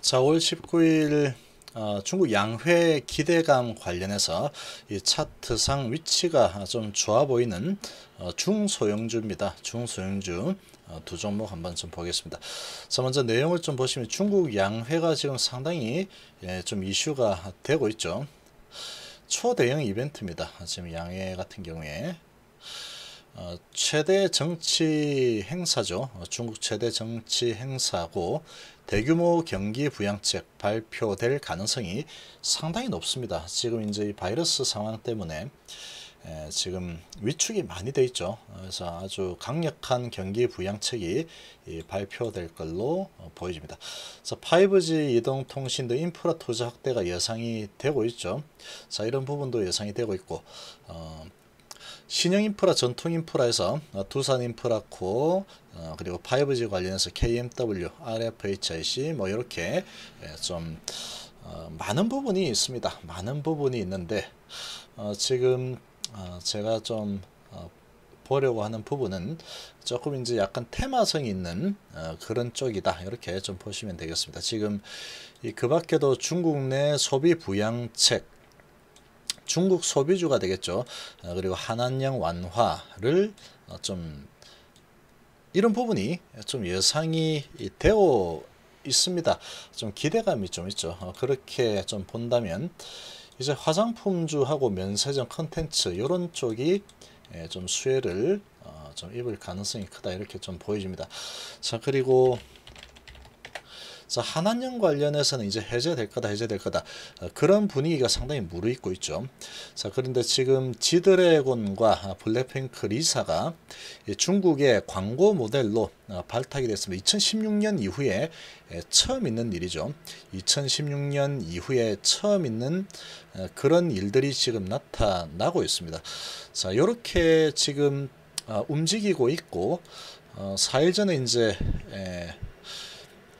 4월 19일 어, 중국 양회 기대감 관련해서 이 차트상 위치가 좀 좋아 보이는 어, 중소형주입니다. 중소형주 어, 두 종목 한번 좀 보겠습니다. 자 먼저 내용을 좀 보시면 중국 양회가 지금 상당히 예, 좀 이슈가 되고 있죠. 초대형 이벤트입니다. 지금 양회 같은 경우에 어, 최대 정치 행사죠. 어, 중국 최대 정치 행사고 대규모 경기 부양책 발표될 가능성이 상당히 높습니다. 지금 이제 이 바이러스 상황 때문에 에, 지금 위축이 많이 돼 있죠. 어, 그래서 아주 강력한 경기 부양책이 발표될 걸로 어, 보여집니다. 자, 5G 이동 통신 등 인프라 투자 확대가 예상이 되고 있죠. 자, 이런 부분도 예상이 되고 있고 어, 신형 어, 인프라, 전통 인프라에서 두산 인프라코 어, 그리고 5G 관련해서 KMW, RFHIC 뭐 이렇게 예, 좀 어, 많은 부분이 있습니다. 많은 부분이 있는데 어, 지금 제가 좀 보려고 하는 부분은 조금 이제 약간 테마성이 있는 그런 쪽이다 이렇게 좀 보시면 되겠습니다. 지금 이 그밖에도 중국 내 소비 부양책 중국 소비주가 되겠죠. 아, 그리고 한한양 완화를 어, 좀 이런 부분이 좀 예상이 되어 있습니다. 좀 기대감이 좀 있죠. 어, 그렇게 좀 본다면 이제 화장품주하고 면세점 컨텐츠 이런 쪽이 예, 좀 수혜를 어, 좀 입을 가능성이 크다 이렇게 좀 보여집니다. 자 그리고 그래서 한한령 관련해서는 이제 해제될 거다 해제될 거다 어, 그런 분위기가 상당히 무르익고 있죠. 자 그런데 지금 지드래곤과 블랙핑크 리사가 중국의 광고 모델로 어, 발탁이 됐습니다. 2016년 이후에 처음 있는 일이죠. 2016년 이후에 처음 있는 그런 일들이 지금 나타나고 있습니다. 자, 이렇게 지금 어, 움직이고 있고 어, 4일 전에 이제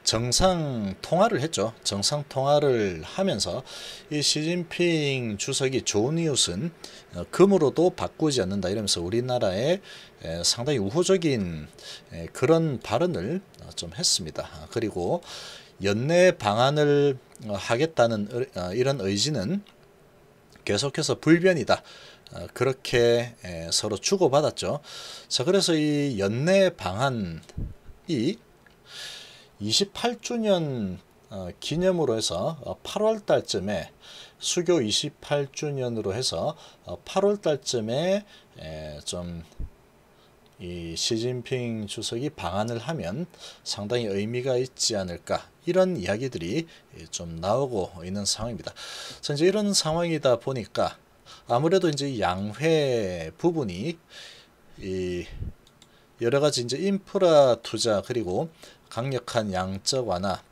정상 통화를 했죠. 정상 통화를 하면서 이 시진핑 주석이 좋은 이웃은 어, 금으로도 바꾸지 않는다 이러면서 우리나라에 상당히 우호적인 그런 발언을 어, 좀 했습니다. 아, 그리고 연내 방안을 어, 하겠다는 이런 의지는 계속해서 불변이다. 그렇게 서로 주고받았죠. 자, 그래서 이 연내 방안이 28주년 어, 기념으로 해서 8월 어, 달쯤에 수교 28주년으로 해서 8월 어, 달쯤에 좀 이 시진핑 주석이 방한을 하면 상당히 의미가 있지 않을까 이런 이야기들이 좀 나오고 있는 상황입니다. 자, 이 이런 상황이다 보니까 아무래도 이제 양회 부분이 이 여러 가지 이제 인프라 투자 그리고 강력한 양적 완화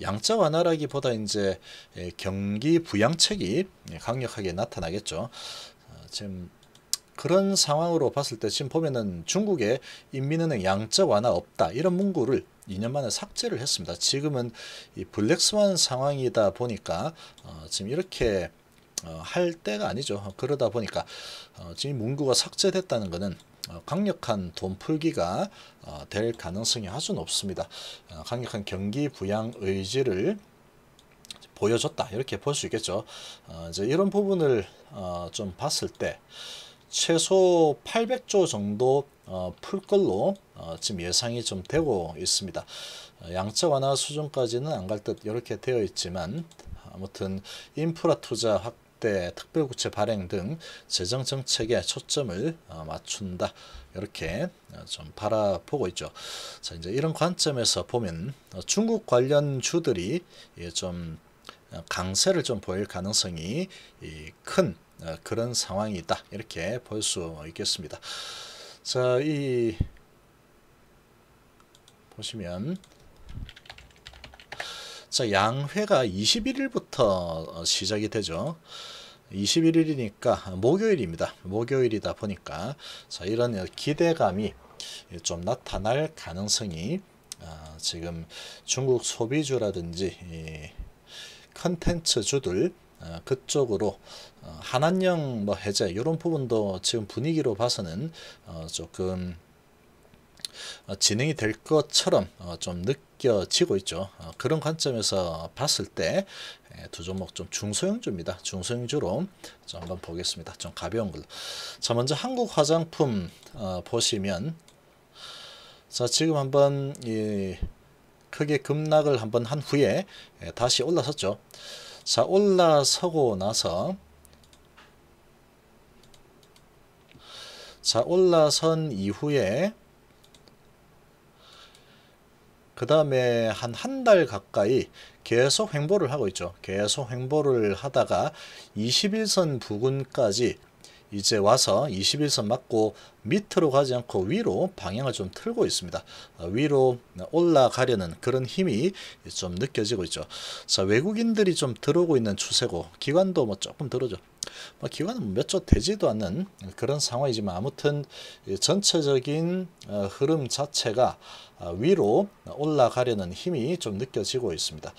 양적 완화라기보다 이제 예, 경기 부양책이 예, 강력하게 나타나겠죠. 어, 지금 그런 상황으로 봤을 때 지금 보면은 중국의 인민은행 양적 완화 없다 이런 문구를 2년 만에 삭제를 했습니다. 지금은 이 블랙스완 상황이다 보니까 어 지금 이렇게 어할 때가 아니죠. 그러다 보니까 어 지금 문구가 삭제됐다는 것은 어, 강력한 돈 풀기가 어, 될 가능성이 아주 높습니다. 어, 강력한 경기 부양 의지를 보여줬다 이렇게 볼 수 있겠죠. 이제 이런 부분을 좀 봤을 때 최소 800조 정도 풀 걸로 지금 예상이 좀 되고 있습니다. 양적 완화 수준까지는 안 갈 듯 이렇게 되어 있지만 아무튼 인프라 투자 확 확대, 특별구체 발행 등 재정 정책에 초점을 어, 맞춘다. 이렇게 어, 좀 바라보고 있죠. 자, 이제 이런 관점에서 보면 어, 중국 관련 주들이 예, 좀 강세를 좀 보일 가능성이 큰 그런 상황이다. 이렇게 볼 수 있겠습니다. 자, 이 보시면 자, 양회가 21일부터 시작이 되죠. 21일이니까 목요일입니다. 목요일이다 보니까 자, 이런 기대감이 좀 나타날 가능성이 아, 지금 중국 소비주라든지 컨텐츠주들 아, 그쪽으로 어, 한한령 뭐 해제 이런 부분도 지금 분위기로 봐서는 어, 조금 어, 진행이 될 것처럼 어, 좀 느껴지고 있죠. 어, 그런 관점에서 봤을 때두 예, 종목 좀 중소형주입니다. 중소형주로 한번 보겠습니다. 좀 가벼운 걸자 먼저 한국 화장품 보시면 자 지금 한번 이 크게 급락을 한번 한 후에 예, 다시 올라섰죠. 자 올라서고 나서 자 올라선 이후에 그 다음에 한 한 달 가까이 계속 횡보를 하고 있죠. 계속 횡보를 하다가 21선 부근까지 이제 와서 21선 맞고 밑으로 가지 않고 위로 방향을 좀 틀고 있습니다. 어, 위로 올라가려는 그런 힘이 좀 느껴지고 있죠. 자, 외국인들이 좀 들어오고 있는 추세고 기관도 뭐 조금 들어죠. 뭐 기관은 뭐 몇조 되지도 않는 그런 상황이지만 아무튼 전체적인 어, 흐름 자체가 어, 위로 올라가려는 힘이 좀 느껴지고 있습니다.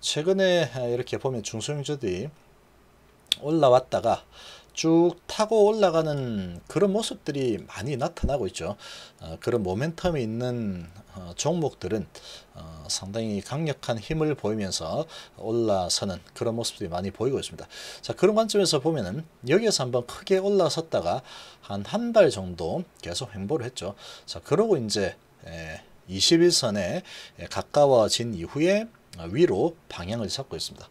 최근에 이렇게 보면 중소형주들이 올라왔다가 쭉 타고 올라가는 그런 모습들이 많이 나타나고 있죠. 어, 그런 모멘텀이 있는 어, 종목들은 어, 상당히 강력한 힘을 보이면서 올라서는 그런 모습들이 많이 보이고 있습니다. 자 그런 관점에서 보면은 여기에서 한번 크게 올라섰다가 한 한 달 정도 계속 횡보를 했죠. 자 그러고 이제 에, 21선에 가까워진 이후에 위로 방향을 잡고 있습니다.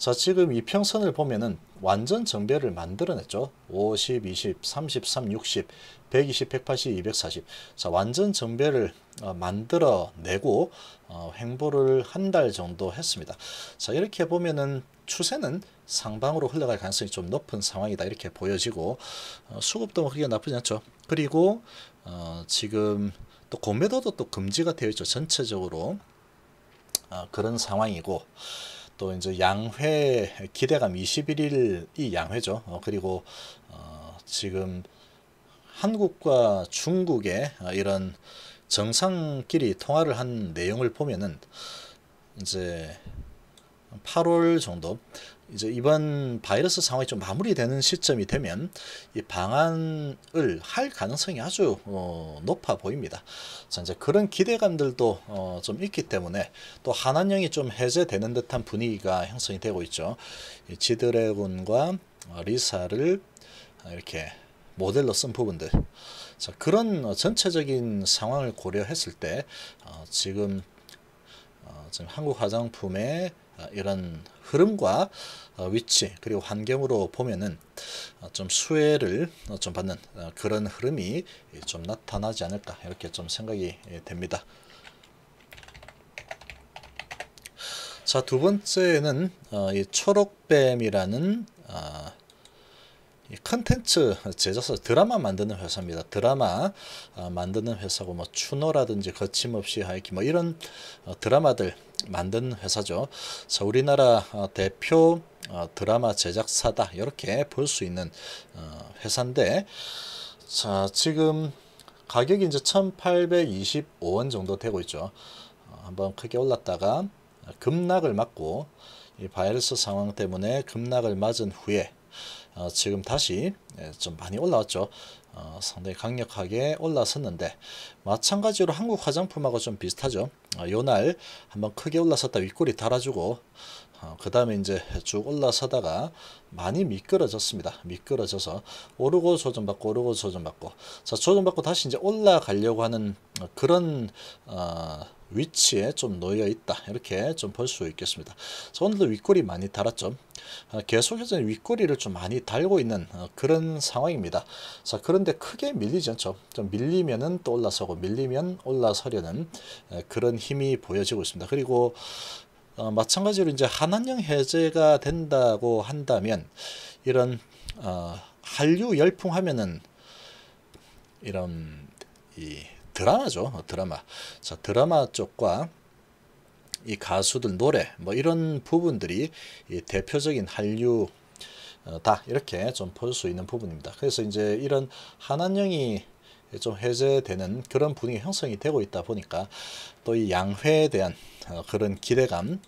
자 지금 이 평선을 보면은 완전 정배를 만들어냈죠. 50, 20, 33, 60, 120, 180, 240. 자, 완전 정배를 어, 만들어내고 어, 행보를 한 달 정도 했습니다. 자, 이렇게 보면은 추세는 상방으로 흘러갈 가능성이 좀 높은 상황이다 이렇게 보여지고 어, 수급도 뭐 그게 나쁘지 않죠. 그리고 어, 지금 또 공매도도 또 금지가 되어 있죠. 전체적으로 아, 그런 상황이고. 또 이제 양회 기대감 21일이 양회죠. 어, 그리고 어, 지금 한국과 중국의 어, 이런 정상끼리 통화를 한 내용을 보면은 이제 8월 정도 이제 이번 바이러스 상황이 좀 마무리되는 시점이 되면 이 방안을 할 가능성이 아주 어, 높아 보입니다. 자, 이제 그런 기대감들도 어, 좀 있기 때문에 또 한한령이 좀 해제되는 듯한 분위기가 형성이 되고 있죠. 이 지드래곤과 리사를 이렇게 모델로 쓴 부분들. 자, 그런 전체적인 상황을 고려했을 때 어, 지금 어, 지금 한국 화장품의 아, 이런 흐름과 어, 위치 그리고 환경으로 보면은 어, 좀 수혜를 어, 좀 받는 그런 흐름이 좀 나타나지 않을까 이렇게 좀 생각이 예, 됩니다. 자두 번째는 이 초록뱀이라는 아, 컨텐츠 제작사 드라마 만드는 회사입니다. 드라마 어, 만드는 회사고 뭐 추노라든지 거침없이 하이키 뭐 이런 어, 드라마들 만드는 회사죠. 자, 우리나라 어, 대표 드라마 제작사다 이렇게 볼 수 있는 회사인데 자 지금 가격이 이제 1825원 정도 되고 있죠. 한번 크게 올랐다가 급락을 맞고 이 바이러스 상황 때문에 급락을 맞은 후에 어, 지금 다시 예, 좀 많이 올라왔죠. 어, 상당히 강력하게 올라섰는데 마찬가지로 한국 화장품하고 좀 비슷하죠. 어, 요날 한번 크게 올라섰다 윗골이 달아주고 어, 그 다음에 이제 쭉 올라서다가 많이 미끄러졌습니다. 미끄러져서 오르고 조정받고 오르고 조정받고 자 조정받고 다시 이제 올라가려고 하는 어, 그런 어, 위치에 좀 놓여 있다 이렇게 좀 볼 수 있겠습니다. 자, 오늘도 윗골이 많이 달았죠. 어, 계속해서 윗골이를 좀 많이 달고 있는 그런 상황입니다. 자 그런데 크게 밀리지 않죠. 좀 밀리면은 또 올라서고 밀리면 올라서려는 그런 힘이 보여지고 있습니다. 그리고 어, 마찬가지로 이제 한한령 해제가 된다고 한다면 이런 어, 한류 열풍 하면은 이런 이 드라마죠 어, 드라마 자 드라마 쪽과 이 가수들 노래 뭐 이런 부분들이 이 대표적인 한류 어, 다 이렇게 좀 볼 수 있는 부분입니다. 그래서 이제 이런 한한영이 좀 해제되는 그런 분위기 형성이 되고 있다 보니까 또 이 양회에 대한 어, 그런 기대감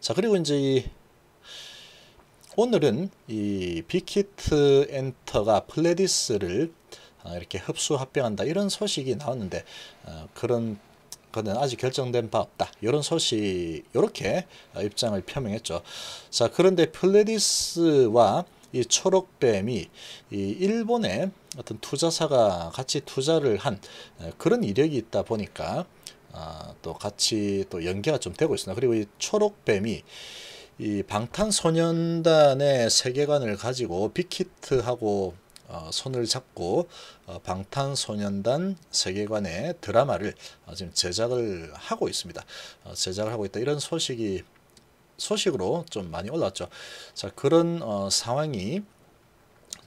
자 그리고 이제 이 오늘은 이비키트 엔터가 플레디스를 어, 이렇게 흡수 합병한다 이런 소식이 나왔는데 어, 그런 거는 아직 결정된 바 없다. 이런 소식 이렇게 어, 입장을 표명했죠. 자 그런데 플레디스와 이 초록뱀이 이 일본의 어떤 투자사가 같이 투자를 한 그런 이력이 있다 보니까 아, 또 같이 또 연계가 좀 되고 있습니다. 그리고 이 초록뱀이 이 방탄소년단의 세계관을 가지고 빅히트하고 어, 손을 잡고 어, 방탄소년단 세계관의 드라마를 어, 지금 제작을 하고 있습니다. 제작을 하고 있다 이런 소식이 소식으로 좀 많이 올라죠자 그런 상황이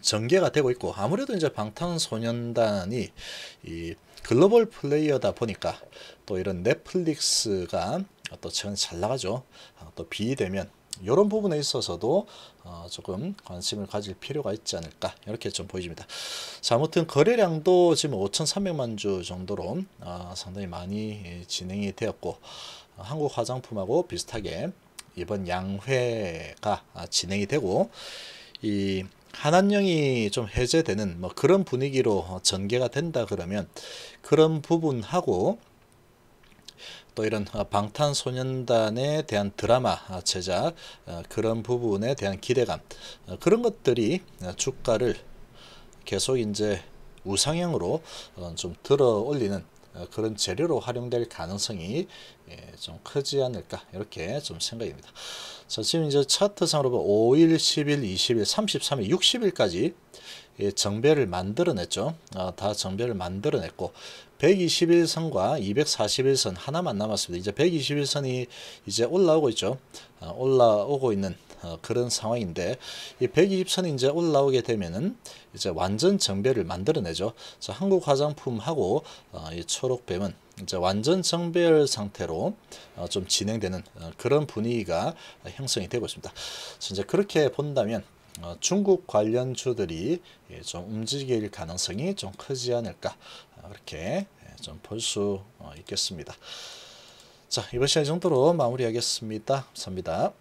전개가 되고 있고 아무래도 이제 방탄소년단이 이 글로벌 플레이어다 보니까 또 이런 넷플릭스가 또 최근 잘 나가죠. 아, 또 비되면 이런 부분에 있어서도 어, 조금 관심을 가질 필요가 있지 않을까 이렇게 좀보여니다 자, 아무튼 거래량도 지금 5,300만 주 정도로 아, 상당히 많이 예, 진행이 되었고 한국 화장품하고 비슷하게 이번 양회가 아, 진행이 되고 이 한한령이 좀 해제되는 뭐 그런 분위기로 전개가 된다 그러면 그런 부분하고 또 이런 방탄소년단에 대한 드라마 제작 어, 그런 부분에 대한 기대감 어, 그런 것들이 어, 주가를 계속 이제 우상향으로 좀 들어 올리는 그런 재료로 활용될 가능성이 예, 좀 크지 않을까 이렇게 좀 생각입니다. 자, 지금 이제 차트상으로 보면 5일, 10일, 20일, 33일, 60일까지 예, 정배를 만들어냈죠. 아, 다 정배를 만들어냈고 121선과 241선 하나만 남았습니다. 이제 121선이 이제 올라오고 있죠. 아, 올라오고 있는 어, 그런 상황인데 이 120선이 제 올라오게 되면은 이제 완전 정배를 만들어내죠. 자, 한국 화장품하고 어, 이 초록뱀은 이제 완전 정배열 상태로 어, 좀 진행되는 어, 그런 분위기가 형성이 되고 있습니다. 이제 그렇게 본다면 어, 중국 관련주들이 예, 좀 움직일 가능성이 좀 크지 않을까 어, 그렇게 예, 좀볼 수 어, 있겠습니다. 자 이번 시간 정도로 마무리하겠습니다. 감사합니다.